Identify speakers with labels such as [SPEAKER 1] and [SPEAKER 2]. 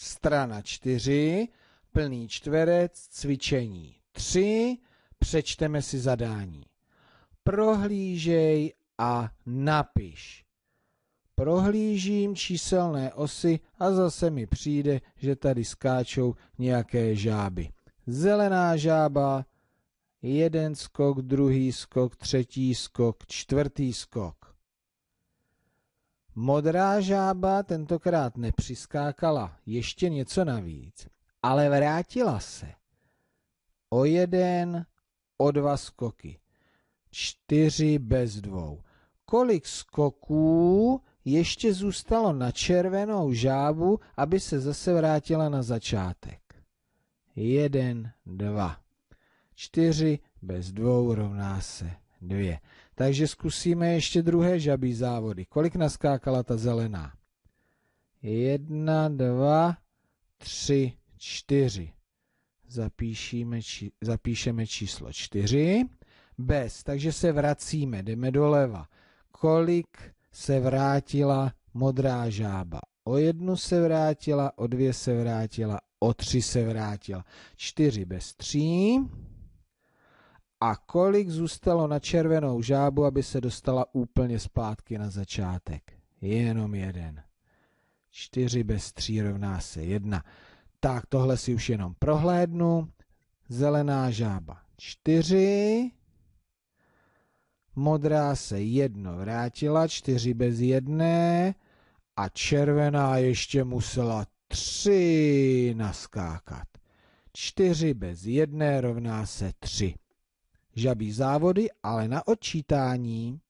[SPEAKER 1] strana 4, plný čtverec, cvičení 3, přečteme si zadání. Prohlížej a napiš. Prohlížím číselné osy a zase mi přijde, že tady skáčou nějaké žáby. Zelená žába, jeden skok, druhý skok, třetí skok, čtvrtý skok. Modrá žába tentokrát nepřiskákala ještě něco navíc, ale vrátila se. O jeden, o dva skoky. Čtyři bez dvou. Kolik skoků ještě zůstalo na červenou žábu, aby se zase vrátila na začátek? Jeden, dva. Čtyři bez dvou rovná se dvě. Takže zkusíme ještě druhé žabí závody. Kolik naskákala ta zelená? Jedna, dva, tři, čtyři. Zapíšíme, či, zapíšeme číslo čtyři. Bez, takže se vracíme, jdeme doleva. Kolik se vrátila modrá žába? O jednu se vrátila, o dvě se vrátila, o tři se vrátila. Čtyři bez tří a kolik zůstalo na červenou žábu, aby se dostala úplně zpátky na začátek. Jenom jeden. Čtyři bez tří rovná se jedna. Tak tohle si už jenom prohlédnu. Zelená žába čtyři. Modrá se jedno vrátila, čtyři bez jedné. A červená ještě musela tři naskákat. Čtyři bez jedné rovná se tři žabí závody, ale na odčítání.